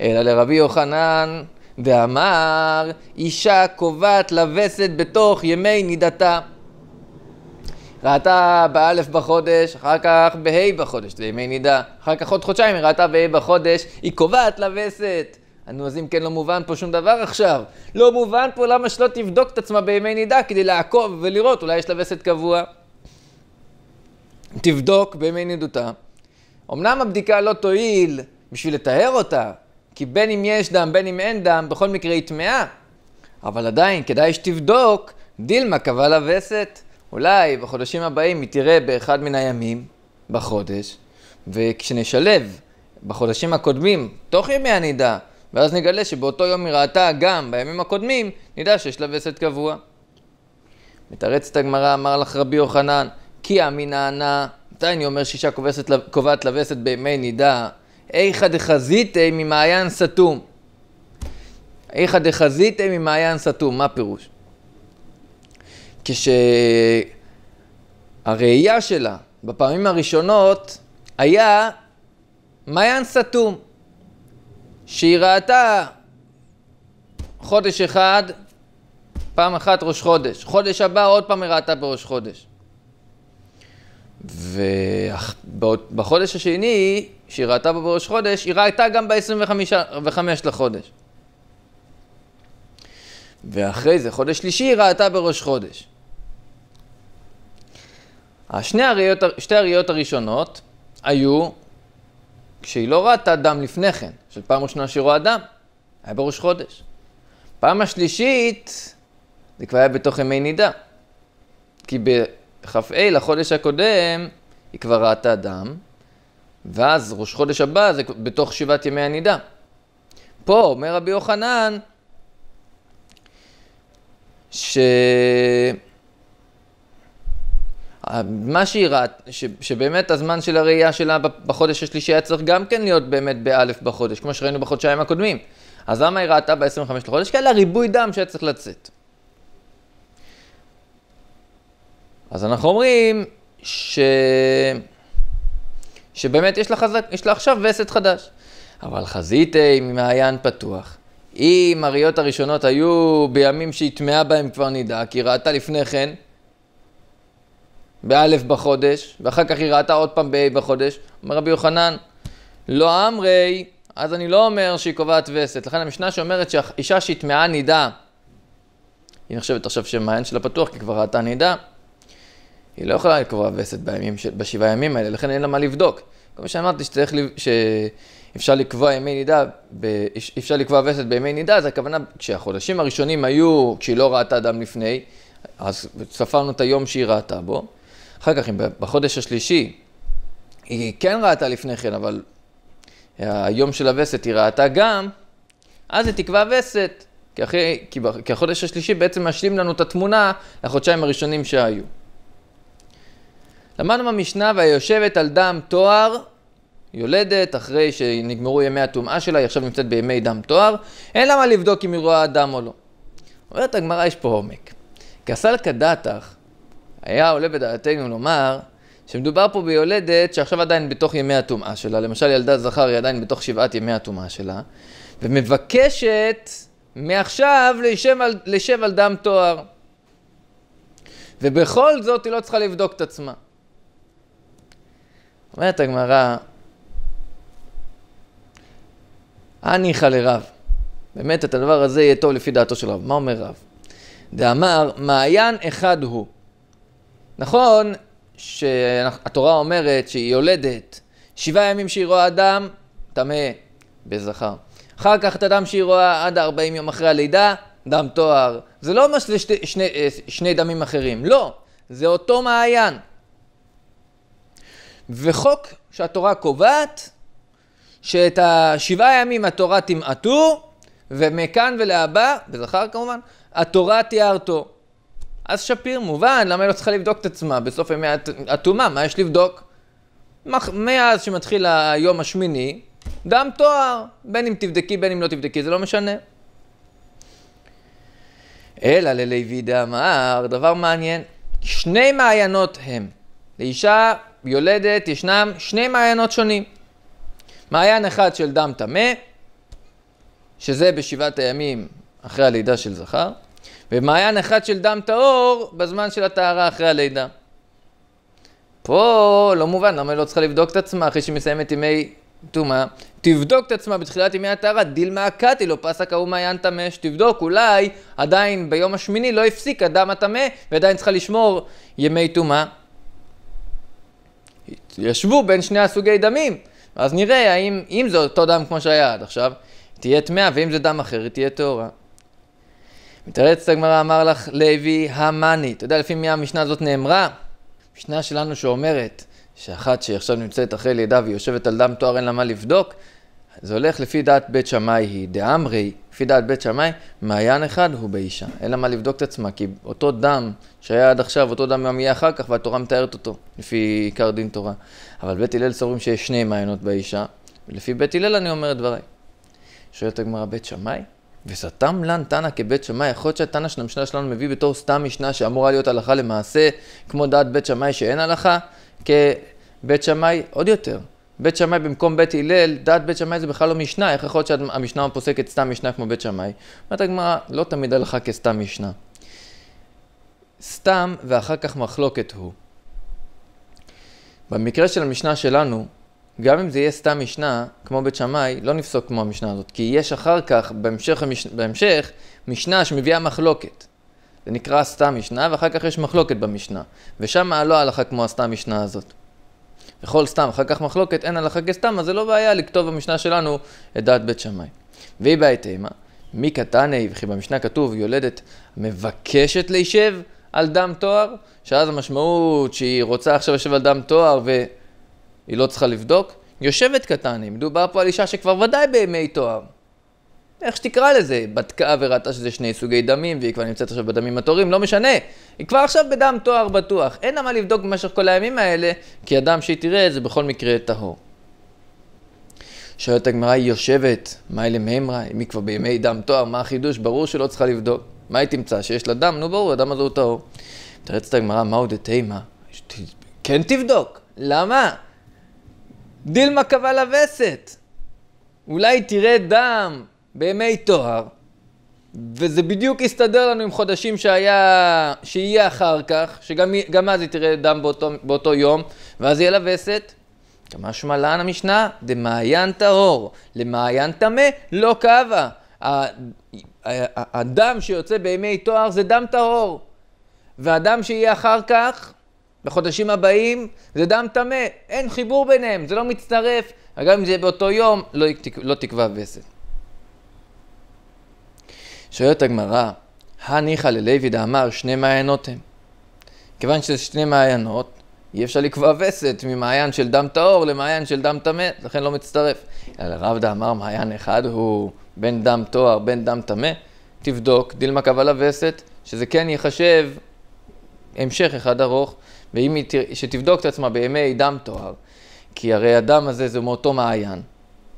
אלא לרבי יוחנן ואמר, אישה קובעת לווסת בתוך ימי נידתה. ראתה באלף בחודש, אחר כך בה' בחודש, זה ימי נידה, אחר כך עוד חודשיים היא ראתה בה' בחודש, היא קובעת לווסת. נו, אז אם כן לא מובן פה שום דבר עכשיו. לא מובן פה למה שלא תבדוק את עצמה בימי נידה כדי לעקוב ולראות, אולי יש לה וסת קבוע. תבדוק בימי נידותה. אמנם הבדיקה לא תועיל בשביל לטהר אותה, כי בין אם יש דם, בין אם אין דם, בכל מקרה היא טמאה. אבל עדיין, כדאי שתבדוק, דילמה קבע לה וסת. אולי בחודשים הבאים היא תראה באחד מן הימים בחודש, וכשנשלב בחודשים הקודמים, תוך ימי הנידה, ואז נגלה שבאותו יום היא ראתה גם בימים הקודמים, נדע שיש לה וסת קבוע. מתרצת הגמרא, אמר לך רבי יוחנן, כי אמינא ענה, מתי אני אומר שאישה קובעת לווסת בימי נידה? איכא דחזיתי ממעיין סתום. איכא דחזיתי ממעיין סתום, מה פירוש? כשהראייה שלה בפעמים הראשונות היה מעיין סתום. שהיא ראתה חודש אחד, פעם אחת ראש חודש. חודש הבא עוד פעם היא ראתה בראש חודש. ובחודש השני, שהיא ראתה בו בראש חודש, היא ראתה גם ב-25 לחודש. ואחרי זה, חודש שלישי, היא ראתה בראש חודש. השני הראיות, שתי הראיות הראשונות היו כשהיא לא ראתה דם לפני כן, של פעם ראשונה שהיא רואה דם, היה בראש חודש. פעם השלישית, זה כבר היה בתוך ימי נידה. כי בכ"ה לחודש הקודם, היא כבר ראתה דם, ואז ראש חודש הבא זה בתוך שבעת ימי הנידה. פה אומר רבי יוחנן, ש... מה שהיא ראתה, ש, שבאמת הזמן של הראייה שלה בחודש השלישי היה צריך גם כן להיות באמת באלף בחודש, כמו שראינו בחודשיים הקודמים. אז למה היא ראתה ב-25 לחודש? כי היה לה ריבוי דם שהיה צריך לצאת. אז אנחנו אומרים ש... שבאמת יש לה, חזק, יש לה עכשיו וסת חדש. אבל חזית עם מעיין פתוח. אם הראיות הראשונות היו בימים שהיא טמאה בהם כבר נידה, כי היא ראתה לפני כן באלף בחודש, ואחר כך היא ראתה עוד פעם באי בחודש. אומר רבי יוחנן, לא אמרי, אז אני לא אומר שהיא קובעת וסת. לכן המשנה שאומרת שאישה שהטמעה נידה, היא נחשבת עכשיו שמעיין שלה פתוח, כי כבר ראתה נידה, היא לא יכולה לקבוע וסת בימים, בשבעה ימים האלה, לכן אין לה מה לבדוק. כל מה שאמרתי שצריך, לב... שאפשר לקבוע ימי נידה, ב... אפשר לקבוע וסת בימי נידה, זה הכוונה, כשהחודשים הראשונים היו, כשהיא לא ראתה אדם לפני, אז ספרנו את היום שהיא ראתה בו, אחר כך, אם בחודש השלישי, היא כן ראתה לפני כן, אבל היום של הווסת היא ראתה גם, אז היא תקבע וסת, כי, אחרי, כי, כי החודש השלישי בעצם משלים לנו את התמונה לחודשיים הראשונים שהיו. למדנו במשנה והיושבת על דם תואר, יולדת, אחרי שנגמרו ימי הטומאה שלה, היא עכשיו נמצאת בימי דם תואר, אין לה מה לבדוק אם היא רואה דם או לא. אומרת הגמרא, יש פה עומק. כסל דתך, היה עולה בדעתנו לומר שמדובר פה ביולדת שעכשיו עדיין בתוך ימי הטומאה שלה, למשל ילדה זכר היא עדיין בתוך שבעת ימי הטומאה שלה, ומבקשת מעכשיו לשב על, לשב על דם תואר. ובכל זאת היא לא צריכה לבדוק את עצמה. אומרת הגמרא, הניחא לרב. באמת, את הדבר הזה יהיה טוב לפי דעתו של רב. מה אומר רב? דאמר, מעיין אחד הוא. נכון שהתורה אומרת שהיא יולדת, שבעה ימים שהיא רואה אדם, טמא בזכר. אחר כך את הדם שהיא רואה עד 40 יום אחרי הלידה, דם טוהר. זה לא אומר שזה שני, שני, אה, שני דמים אחרים, לא, זה אותו מעיין. וחוק שהתורה קובעת, שאת השבעה ימים התורה תמעטו, ומכאן ולהבא, בזכר כמובן, התורה תיארתו. אז שפיר מובן, למה היא לא צריכה לבדוק את עצמה? בסוף ימי הטומאה, מה יש לבדוק? מח... מאז שמתחיל היום השמיני, דם תואר, בין אם תבדקי, בין אם לא תבדקי, זה לא משנה. אלא ללוי דאמר, דבר מעניין, שני מעיינות הם. לאישה יולדת ישנם שני מעיינות שונים. מעיין אחד של דם טמא, שזה בשבעת הימים אחרי הלידה של זכר, ומעיין אחד של דם טהור בזמן של הטהרה אחרי הלידה. פה לא מובן, למה היא לא צריכה לבדוק את עצמה אחרי שהיא מסיימת ימי טומאה? תבדוק את עצמה בתחילת ימי הטהרה, דילמה קטי לא פסק ההוא מעיין טמא, שתבדוק, אולי עדיין ביום השמיני לא הפסיק הדם הטמא ועדיין צריכה לשמור ימי טומאה. ישבו בין שני הסוגי דמים, אז נראה האם, אם זה אותו דם כמו שהיה עד עכשיו, תהיה טמאה, ואם זה דם אחר, היא תהיה טהורה. מתרצת הגמרא, אמר לך לוי המאני. אתה יודע לפי מי המשנה הזאת נאמרה? משנה שלנו שאומרת שאחת שעכשיו נמצאת אחרי לידה והיא יושבת על דם תואר אין לה מה לבדוק, זה הולך לפי דעת בית שמאי היא דאמרי, לפי דעת בית שמאי, מעיין אחד הוא באישה. אין לה מה לבדוק את עצמה, כי אותו דם שהיה עד עכשיו, אותו דם גם יהיה אחר כך, והתורה מתארת אותו, לפי עיקר דין תורה. אבל בית הלל סוברים שיש שני מעיינות באישה, ולפי בית הלל אני אומר את דבריי. שואלת הגמרא, בית שמאי? וסתם לן תנא כבית שמאי, יכול להיות שהתנא של המשנה שלנו מביא בתור סתם משנה שאמורה להיות הלכה למעשה, כמו דעת בית שמאי שאין הלכה, כבית שמאי עוד יותר. בית שמאי במקום בית הלל, דעת בית שמאי זה בכלל לא משנה, איך יכול להיות שהמשנה פוסקת סתם משנה כמו בית שמאי? אומרת הגמרא, לא תמיד הלכה כסתם משנה. סתם ואחר כך מחלוקת הוא. במקרה של המשנה שלנו, גם אם זה יהיה סתם משנה, כמו בית שמאי, לא נפסוק כמו המשנה הזאת, כי יש אחר כך, בהמשך, המש... בהמשך משנה שמביאה מחלוקת. זה נקרא סתם משנה, ואחר כך יש מחלוקת במשנה. ושם לא הלכה כמו הסתם משנה הזאת. וכל סתם, אחר כך מחלוקת, אין הלכה כסתם, אז זה לא בעיה לכתוב במשנה שלנו את דעת בית שמאי. והיא בעיית אימה, מי קטני, וכי במשנה כתוב, יולדת מבקשת להישב על דם תואר, שאז המשמעות שהיא רוצה עכשיו לשב על דם תואר, ו... היא לא צריכה לבדוק? יושבת קטני, מדובר פה על אישה שכבר ודאי בימי תואר. איך שתקרא לזה, בדקה וראתה שזה שני סוגי דמים, והיא כבר נמצאת עכשיו בדמים הטהורים, לא משנה. היא כבר עכשיו בדם תואר בטוח. אין לה מה לבדוק במשך כל הימים האלה, כי הדם שהיא תראה זה בכל מקרה טהור. שואלת הגמרא, היא יושבת, מה אלה מימרא? אם היא כבר בימי דם תואר, מה החידוש? ברור שלא צריכה לבדוק. מה היא תמצא? שיש לה דם? נו ברור, הדם הזה הוא טהור. תרצת הגמרא, מהו דתימה? כן תבדוק. למה? דילמה קבע לווסת. אולי תראה דם בימי טוהר, וזה בדיוק יסתדר לנו עם חודשים שהיה, שיהיה אחר כך, שגם אז היא תראה דם באותו, באותו יום, ואז יהיה לה וסת. כמשמע לן המשנה, דמעיין טהור, למעיין טמא לא קבע. הדם שיוצא בימי תואר זה דם טהור, והדם שיהיה אחר כך בחודשים הבאים זה דם טמא, אין חיבור ביניהם, זה לא מצטרף, גם אם זה יהיה באותו יום, לא, לא תקבע וסת. שואלת הגמרא, הניחא ללוי דאמר שני מעיינות הם. כיוון שזה שני מעיינות, אי אפשר לקבוע וסת ממעיין של דם טהור למעיין של דם טמא, לכן לא מצטרף. אלא רב דאמר מעיין אחד הוא בין דם טוהר בין דם טמא, תבדוק, דילמה קבלה וסת, שזה כן ייחשב המשך אחד ארוך, ואם היא, שתבדוק את עצמה בימי דם טוהר, כי הרי הדם הזה זה מאותו מעיין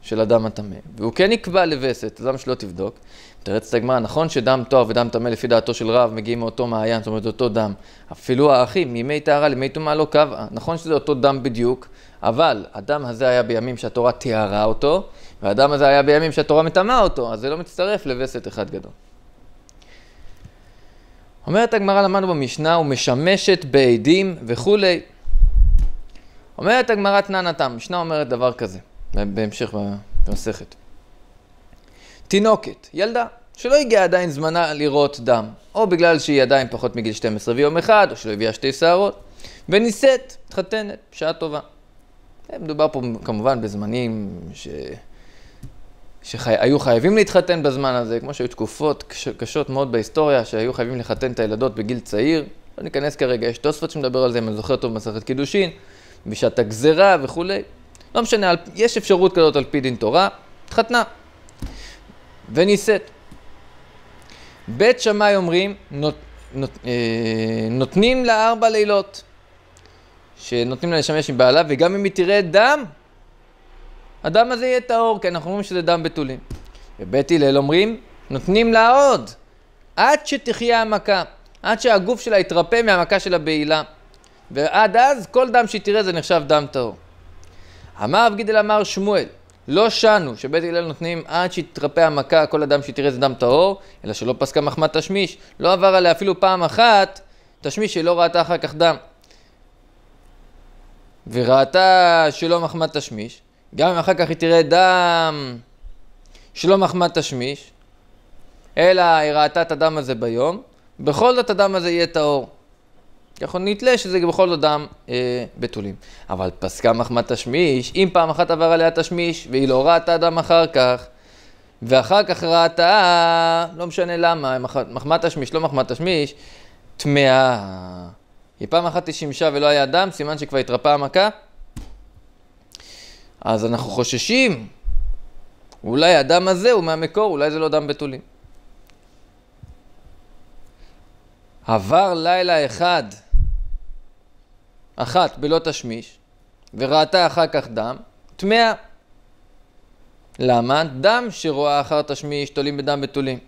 של הדם הטמא, והוא כן יקבע לווסת, אז למה שלא תבדוק? מתרצת הגמרא, נכון שדם טוהר ודם טמא לפי דעתו של רב מגיעים מאותו מעיין, זאת אומרת אותו דם, אפילו האחים, מימי טהרה למי טומאה לא קבעה, נכון שזה אותו דם בדיוק, אבל הדם הזה היה בימים שהתורה טהרה אותו, והדם הזה היה בימים שהתורה מטמאה אותו, אז זה לא מצטרף לווסת אחד גדול. אומרת הגמרא, למדנו במשנה, ומשמשת בעדים וכולי. אומרת הגמרא תנא נתם, המשנה אומרת דבר כזה, בהמשך במסכת. תינוקת, ילדה, שלא הגיעה עדיין זמנה לראות דם, או בגלל שהיא עדיין פחות מגיל 12 ויום אחד, או שלא הביאה שתי שערות, ונישאת, מתחתנת, שעה טובה. כן, מדובר פה כמובן בזמנים ש... שהיו שחי... חייבים להתחתן בזמן הזה, כמו שהיו תקופות קש, קשות מאוד בהיסטוריה, שהיו חייבים לחתן את הילדות בגיל צעיר. לא ניכנס כרגע, יש תוספות שמדבר על זה, אם אני זוכר טוב, במסכת קידושין, בשעת הגזרה וכולי. לא משנה, על... יש אפשרות כזאת על פי דין תורה, התחתנה ונישאת. בית שמאי אומרים, נות, נות, אה, נותנים לה ארבע לילות, שנותנים לה לשמש עם בעלה, וגם אם היא תראה דם, הדם הזה יהיה טהור, כי כן, אנחנו אומרים שזה דם בתולים. ובית הלל אומרים, נותנים לה עוד, עד שתחיה המכה, עד שהגוף שלה יתרפא מהמכה של הבעילה. ועד אז כל דם שהיא תראה זה נחשב דם טהור. אמר רב גידל אמר שמואל, לא שנו שבית הלל נותנים עד שיתרפא המכה כל אדם שתראה זה דם טהור, אלא שלא פסקה מחמת תשמיש, לא עבר עליה אפילו פעם אחת תשמיש שלא ראתה אחר כך דם. וראתה שלא מחמת תשמיש, גם אם אחר כך היא תראה דם שלא מחמד תשמיש, אלא היא ראתה את הדם הזה ביום, בכל זאת הדם הזה יהיה טהור. אנחנו נתלה שזה בכל זאת דם אה, בתולים. אבל פסקה מחמד תשמיש, אם פעם אחת עבר עליה תשמיש, והיא לא ראתה דם אחר כך, ואחר כך ראתה, לא משנה למה, מחמד תשמיש, לא מחמד תשמיש, טמאה. היא פעם אחת היא שימשה ולא היה דם, סימן שכבר התרפאה המכה, אז אנחנו חוששים, אולי הדם הזה הוא מהמקור, אולי זה לא דם בתולים. עבר לילה אחד, אחת בלא תשמיש, וראתה אחר כך דם, טמאה. למה? דם שרואה אחר תשמיש תולים בדם בתולים.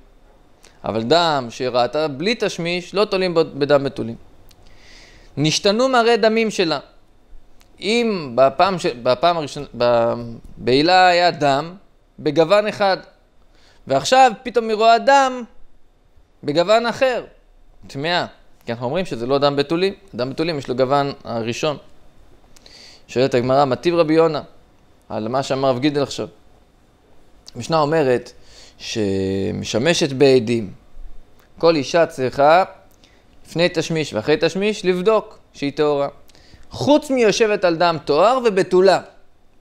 אבל דם שראתה בלי תשמיש לא תולים בדם בתולים. נשתנו מראה דמים שלה. אם בפעם, ש... בפעם הראשונה, בעילה היה דם בגוון אחד, ועכשיו פתאום היא רואה דם בגוון אחר, טמאה. כי אנחנו אומרים שזה לא דם בתולים, דם בתולים יש לו גוון הראשון. שואלת הגמרא, מטיב רבי יונה, על מה שאמר רב גידל עכשיו. המשנה אומרת שמשמשת בעדים. כל אישה צריכה לפני תשמיש ואחרי תשמיש לבדוק שהיא טהורה. חוץ מיושבת על דם תואר ובתולה.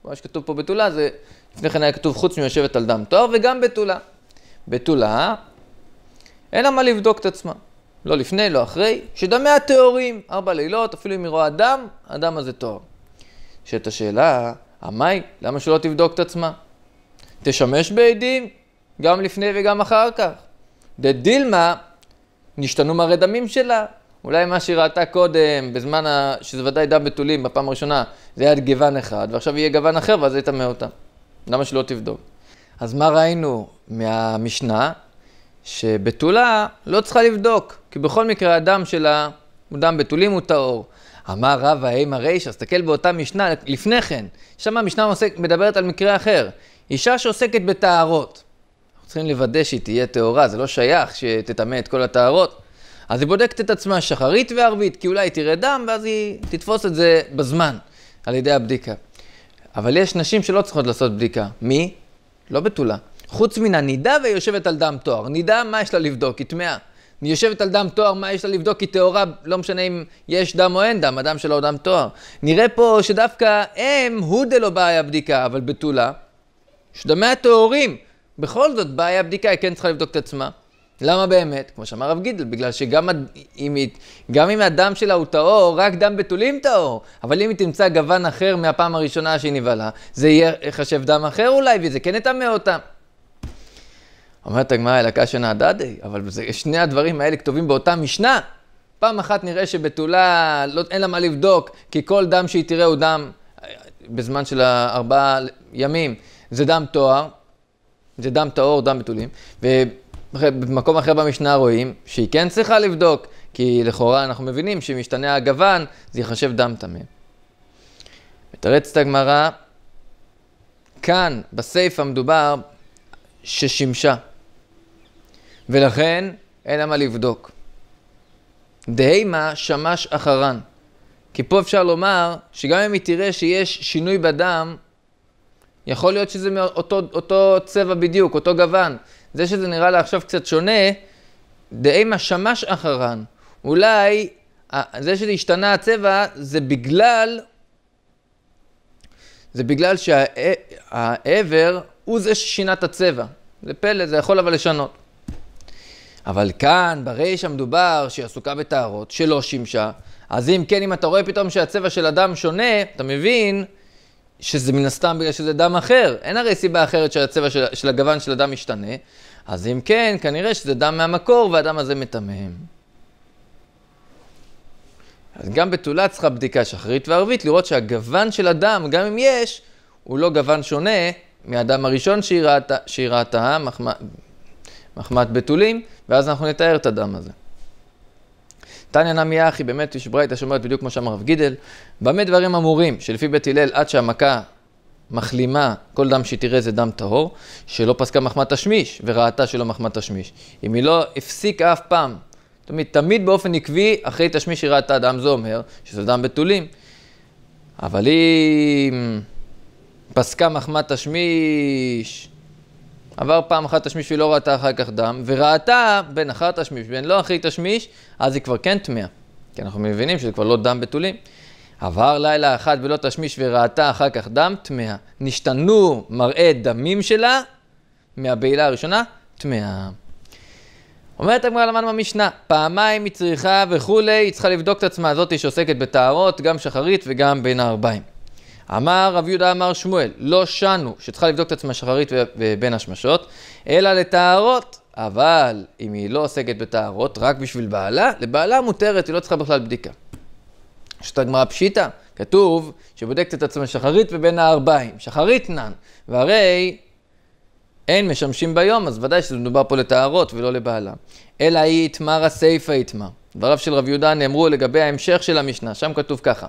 מה שכתוב פה בתולה זה, לפני כן היה כתוב חוץ מיושבת על דם תואר וגם בתולה. בתולה, אין לה מה לבדוק את עצמה. לא לפני, לא אחרי, שדמיה טהורים, ארבע לילות, אפילו אם היא רואה דם, הדם הזה טוהר. שאת השאלה, המאי, למה שלא תבדוק את עצמה? תשמש בעדים, גם לפני וגם אחר כך. דדילמה, נשתנו מראה דמים שלה, אולי מה שהיא ראתה קודם, בזמן ה... שזה ודאי דם בתולים בפעם הראשונה, זה היה גוון אחד, ועכשיו יהיה גוון אחר ואז היא יטמא אותה. למה שלא תבדוק? אז מה ראינו מהמשנה? שבתולה לא צריכה לבדוק, כי בכל מקרה הדם שלה הוא דם בתולים הוא טהור. אמר רב האם הריש, אז תסתכל באותה משנה לפני כן, שם המשנה עוסק, מדברת על מקרה אחר. אישה שעוסקת בטהרות. אנחנו צריכים לוודא שהיא תהיה טהורה, זה לא שייך שתטמא את כל הטהרות. אז היא בודקת את עצמה שחרית וערבית, כי אולי היא תראה דם, ואז היא תתפוס את זה בזמן, על ידי הבדיקה. אבל יש נשים שלא צריכות לעשות בדיקה. מי? לא בתולה. חוץ מן הנידה והיא יושבת על דם טוהר. נידה, מה יש לה לבדוק? היא טמאה. היא יושבת על דם טוהר, מה יש לה לבדוק? היא טהורה, לא משנה אם יש דם או אין דם, הדם שלה הוא דם טוהר. נראה פה שדווקא הם, הוא דלא בעיה בדיקה, אבל בתולה, שדמי הטהורים, בכל זאת בעיה בדיקה, היא כן צריכה לבדוק את עצמה. למה באמת? כמו שאמר הרב גידל, בגלל שגם אם, גם אם הדם שלה הוא טהור, רק דם בתולים טהור. אבל אם היא תמצא גוון אחר מהפעם הראשונה שהיא נבהלה, זה ייחשב דם אחר אולי, וזה כן יטמא אותה. אומרת הגמרא, אל קשנא נעדדי, אבל זה, שני הדברים האלה כתובים באותה משנה. פעם אחת נראה שבתולה, לא, אין לה מה לבדוק, כי כל דם שהיא תראה הוא דם, אה, בזמן של ארבעה ימים, זה דם טוהר, זה דם טהור, דם בתולים. ו... במקום אחר במשנה רואים שהיא כן צריכה לבדוק, כי לכאורה אנחנו מבינים ישתנה הגוון, זה ייחשב דם טמא. מתרצת הגמרא, כאן, בסיפא מדובר ששימשה, ולכן אין לה מה לבדוק. דהימה שמש אחרן. כי פה אפשר לומר שגם אם היא תראה שיש שינוי בדם, יכול להיות שזה מאותו אותו צבע בדיוק, אותו גוון. זה שזה נראה לה עכשיו קצת שונה, דאי מה שמש אחרן. אולי זה שהשתנה הצבע זה בגלל, זה בגלל שהעבר הוא זה ששינה את הצבע. זה פלא, זה יכול אבל לשנות. אבל כאן, ברישא המדובר, שהיא עסוקה בטהרות, שלא שימשה, אז אם כן, אם אתה רואה פתאום שהצבע של אדם שונה, אתה מבין שזה מן הסתם בגלל שזה דם אחר. אין הרי סיבה אחרת שהצבע של, של הגוון של הדם משתנה. אז אם כן, כנראה שזה דם מהמקור והדם הזה מטמאם. אז גם בתולה צריכה בדיקה שחרית וערבית, לראות שהגוון של הדם, גם אם יש, הוא לא גוון שונה מהדם הראשון שהיא ראתה, מחמת בתולים, ואז אנחנו נתאר את הדם הזה. תניא נמי אחי, באמת איש ברייתא שאומרת בדיוק כמו שאמר רב גידל, במה דברים אמורים, שלפי בית הלל עד שהמכה מחלימה, כל דם שתראה זה דם טהור, שלא פסקה מחמת השמיש, וראתה שלא מחמת השמיש. אם היא לא הפסיקה אף פעם, תמיד, תמיד באופן עקבי, אחרי תשמיש היא ראתה דם, זה אומר שזה דם בתולים. אבל היא פסקה מחמת השמיש, עבר פעם אחת תשמיש והיא לא ראתה אחר כך דם, וראתה בין אחר תשמיש ובין לא אחרי תשמיש, אז היא כבר כן טמאה. כי אנחנו מבינים שזה כבר לא דם בתולים. עבר לילה אחת ולא תשמיש וראתה אחר כך דם, טמאה. נשתנו מראה דמים שלה מהבעילה הראשונה, טמאה. אומרת הגמרא למדנו במשנה, פעמיים היא צריכה וכולי, היא צריכה לבדוק את עצמה, זאתי שעוסקת בטהרות, גם שחרית וגם בין הערביים. אמר רב יהודה אמר שמואל, לא שנו, שצריכה לבדוק את עצמה שחרית בין השמשות, אלא לטהרות. אבל אם היא לא עוסקת בטהרות, רק בשביל בעלה, לבעלה מותרת, היא לא צריכה בכלל בדיקה. יש את הגמרא פשיטא, כתוב שבודקת את עצמה שחרית ובין הארבעים, שחרית נן, והרי אין משמשים ביום, אז ודאי שזה מדובר פה לטהרות ולא לבעלה. אלא היא יתמר הסייפה יתמר. דבריו של רב יהודה נאמרו לגבי ההמשך של המשנה, שם כתוב ככה,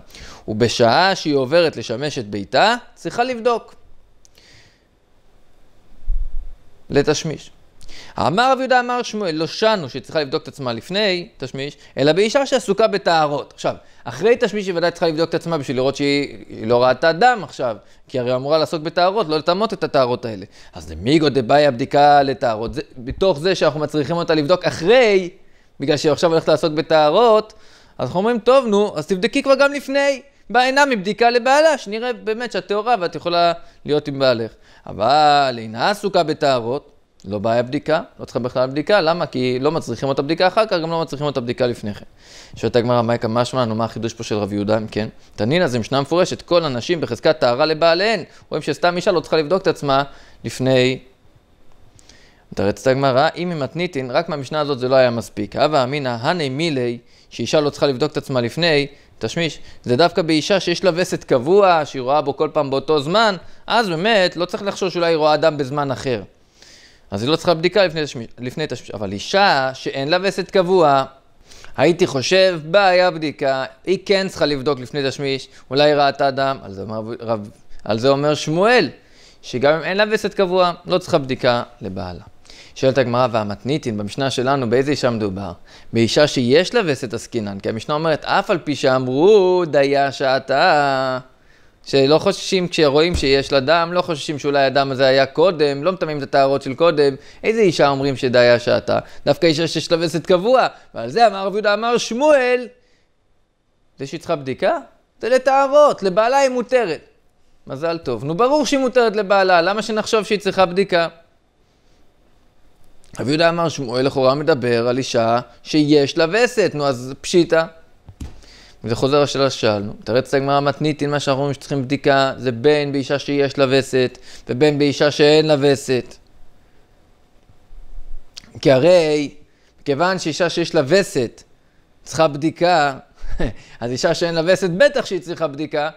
ובשעה שהיא עוברת לשמש את ביתה, צריכה לבדוק. לתשמיש. אמר רב יהודה אמר שמואל, לא שנו שצריכה לבדוק את עצמה לפני תשמיש, אלא באישה שעסוקה בטהרות. עכשיו, אחרי תשמיש היא ודאי צריכה לבדוק את עצמה בשביל לראות שהיא לא ראתה דם עכשיו, כי הרי אמורה לעסוק בטהרות, לא לטמות את הטהרות האלה. אז למיגו דבעי הבדיקה לטהרות, בתוך זה שאנחנו מצריכים אותה לבדוק אחרי בגלל שהיא עכשיו הולכת לעסוק בטהרות, אז אנחנו אומרים, טוב, נו, אז תבדקי כבר גם לפני. בעינה מבדיקה לבעלה, שנראה באמת שאת טהורה ואת יכולה להיות עם בעלך. אבל אינה עסוקה בטהרות, לא בעיה בדיקה, לא צריכה בכלל בדיקה, למה? כי לא מצריכים אותה בדיקה אחר כך, גם לא מצריכים אותה בדיקה לפני כן. שואלת הגמרא, מה משמע לנו, מה החידוש פה של רב יהודה, אם כן? תנינה זה משנה מפורשת, כל הנשים בחזקת טהרה לבעליהן. רואים שסתם אישה לא צריכה לבדוק את עצמה לפני מתרצת הגמרא, אם היא מתניתין, רק מהמשנה הזאת זה לא היה מספיק. הווה אמינא, הני מילי, שאישה לא צריכה לבדוק את עצמה לפני, תשמיש, זה דווקא באישה שיש לה וסת קבוע, שהיא רואה בו כל פעם באותו זמן, אז באמת לא צריך לחשוב שאולי היא רואה אדם בזמן אחר. אז היא לא צריכה בדיקה לפני תשמיש, לפני תשמיש. אבל אישה שאין לה וסת קבוע, הייתי חושב, בעיה בדיקה, היא כן צריכה לבדוק לפני תשמיש, אולי היא ראתה אדם, על זה אומר, רב, על זה אומר שמואל, שגם אם אין לה וסת קבוע, לא צריכה בדיקה לבעלה. שואלת הגמרא והמתניתין במשנה שלנו, באיזה אישה מדובר? באישה שיש לה וסת עסקינן, כי המשנה אומרת, אף על פי שאמרו דיה שעתה, שלא חוששים כשרואים שיש לה דם, לא חוששים שאולי הדם הזה היה קודם, לא מטמאים את הטהרות של קודם, איזה אישה אומרים שדיה שעתה? דווקא אישה שיש לה וסת קבוע, ועל זה אמר רב יהודה אמר שמואל, זה שהיא צריכה בדיקה? זה לטהרות, לבעלה היא מותרת. מזל טוב. נו, ברור שהיא מותרת לבעלה, למה שנחשוב שהיא צריכה בדיקה? רבי יהודה אמר, שמואל לכאורה מדבר על אישה שיש לה וסת, נו אז פשיטא. וזה חוזר לשאלה ששאלנו. תראה תרץ הגמרא מתנית, מה שאנחנו אומרים שצריכים בדיקה, זה בין באישה שיש לה וסת, ובין באישה שאין לה וסת. כי הרי, כיוון שאישה שיש לה וסת צריכה בדיקה, [LAUGHS] אז אישה שאין לה וסת בטח שהיא צריכה בדיקה,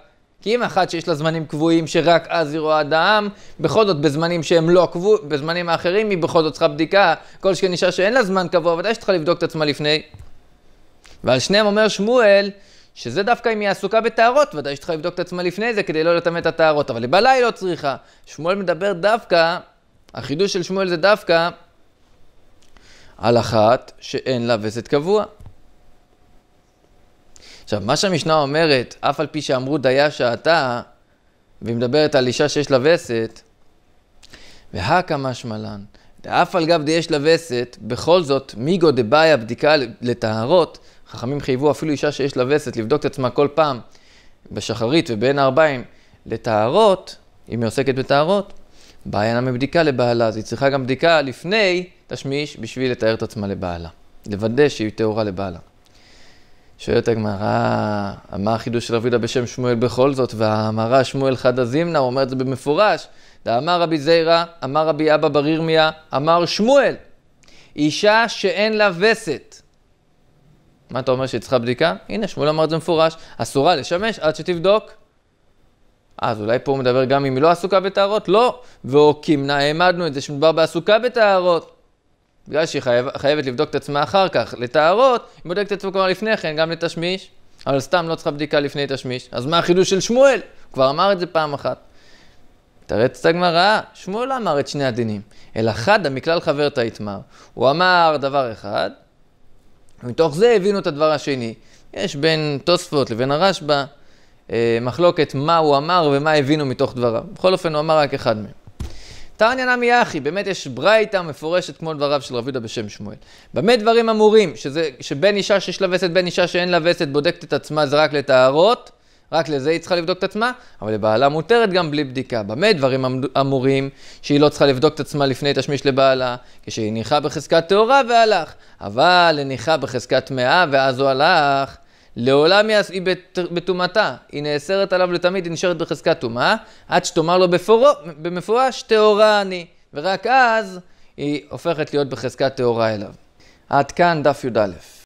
כי אם אחת שיש לה זמנים קבועים שרק אז היא רואה דם, בכל זאת בזמנים שהם לא קבועים, בזמנים האחרים היא בכל זאת צריכה בדיקה. כל שכן אישה שאין לה זמן קבוע, ודאי שצריכה לבדוק את עצמה לפני. ועל שניהם אומר שמואל, שזה דווקא אם היא עסוקה בטהרות, ודאי שצריכה לבדוק את עצמה לפני זה כדי לא לטמא את הטהרות, אבל לבעלה היא לא צריכה. שמואל מדבר דווקא, החידוש של שמואל זה דווקא על אחת שאין לה וסת קבוע. עכשיו, מה שהמשנה אומרת, אף על פי שאמרו דיה שעתה, והיא מדברת על אישה שיש לה וסת, והכא משמע לן, דאף על גב דיש לה וסת, בכל זאת, מיגו דבעיה בדיקה לטהרות, חכמים חייבו אפילו אישה שיש לה וסת לבדוק את עצמה כל פעם, בשחרית ובין הארבעים, לטהרות, אם היא עוסקת בטהרות, בעיה נמי בדיקה לבעלה, אז היא צריכה גם בדיקה לפני תשמיש בשביל לתאר את עצמה לבעלה, לוודא שהיא טהורה לבעלה. שואלת הגמרא, מה החידוש של רבי יהודה בשם שמואל בכל זאת? והאמרה שמואל חדא זימנה, הוא אומר את זה במפורש. דאמר רבי זיירא, אמר רבי אבא בר ירמיה, אמר שמואל, אישה שאין לה וסת. מה אתה אומר שהיא צריכה בדיקה? הנה, שמואל אמר את זה מפורש, אסורה לשמש עד שתבדוק. אז אולי פה הוא מדבר גם אם היא לא עסוקה בטהרות? לא. והוקימנה, העמדנו את זה שמדובר בעסוקה בטהרות. בגלל שהיא חייב, חייבת לבדוק את עצמה אחר כך לטהרות, היא בודקת את עצמה כבר לפני כן, גם לתשמיש, אבל סתם לא צריכה בדיקה לפני תשמיש. אז מה החידוש של שמואל? הוא כבר אמר את זה פעם אחת. תרץ את הגמרא, שמואל לא אמר את שני הדינים, אלא חדא מכלל חברתא יתמר. הוא אמר דבר אחד, ומתוך זה הבינו את הדבר השני. יש בין תוספות לבין הרשב"א אה, מחלוקת מה הוא אמר ומה הבינו מתוך דבריו. בכל אופן, הוא אמר רק אחד מהם. תניא נמי אחי, באמת יש ברייתא מפורשת כמו דבריו של רב יהודה בשם שמואל. במה דברים אמורים? שזה, שבין אישה שיש לה וסת, בין אישה שאין לה וסת, בודקת את עצמה זה רק לטהרות, רק לזה היא צריכה לבדוק את עצמה, אבל לבעלה מותרת גם בלי בדיקה. במה דברים אמ-, אמורים? שהיא לא צריכה לבדוק את עצמה לפני תשמיש לבעלה, כשהיא ניחה בחזקת טהורה והלך, אבל היא ניחה בחזקת טמאה ואז הוא הלך. לעולם היא בטומאתה, היא נאסרת עליו לתמיד, היא נשארת בחזקת טומאה, עד שתאמר לו בפורו, במפורש, טהורה אני, ורק אז היא הופכת להיות בחזקת טהורה אליו. עד כאן דף י"א.